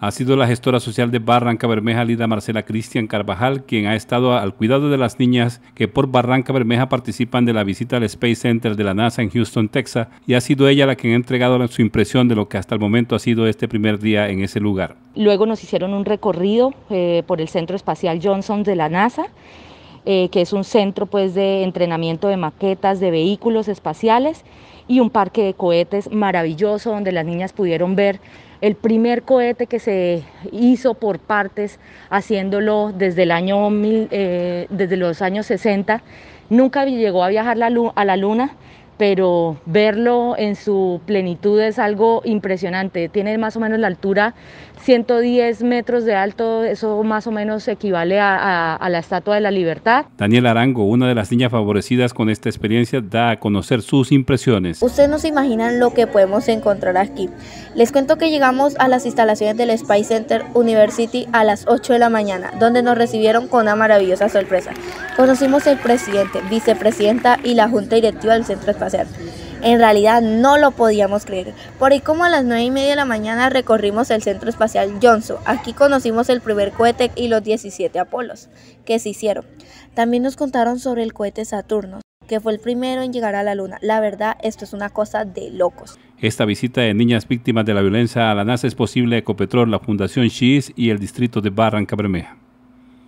ha sido la gestora social de Barranca Bermeja, Lida Marcela Cristian Carvajal, quien ha estado al cuidado de las niñas que por Barranca Bermeja participan de la visita al Space Center de la NASA en Houston, Texas, y ha sido ella la que ha entregado su impresión de lo que hasta el momento ha sido este primer día en ese lugar. Luego nos hicieron un recorrido eh, por el Centro Espacial Johnson de la NASA. Eh, que es un centro pues, de entrenamiento de maquetas de vehículos espaciales y un parque de cohetes maravilloso donde las niñas pudieron ver el primer cohete que se hizo por partes, haciéndolo desde, el año eh, desde los años 60. Nunca llegó a viajar a la luna, pero verlo en su plenitud es algo impresionante. Tiene más o menos la altura 110 metros de alto, eso más o menos equivale a, la Estatua de la Libertad. Daniel Arango, una de las niñas favorecidas con esta experiencia, da a conocer sus impresiones. Ustedes no se imaginan lo que podemos encontrar aquí. Les cuento que llegamos a las instalaciones del Spice Center University a las 8 de la mañana, donde nos recibieron con una maravillosa sorpresa. Conocimos el presidente, vicepresidenta y la junta directiva del centro espacial. En realidad no lo podíamos creer. Por ahí como a las 9 y media de la mañana recorrimos el Centro Espacial Johnson. Aquí conocimos el primer cohete y los 17 Apolos que se hicieron. También nos contaron sobre el cohete Saturno, que fue el primero en llegar a la Luna. La verdad, esto es una cosa de locos. Esta visita de niñas víctimas de la violencia a la NASA es posible a Ecopetrol, la Fundación XIS y el distrito de Barranca Bermeja.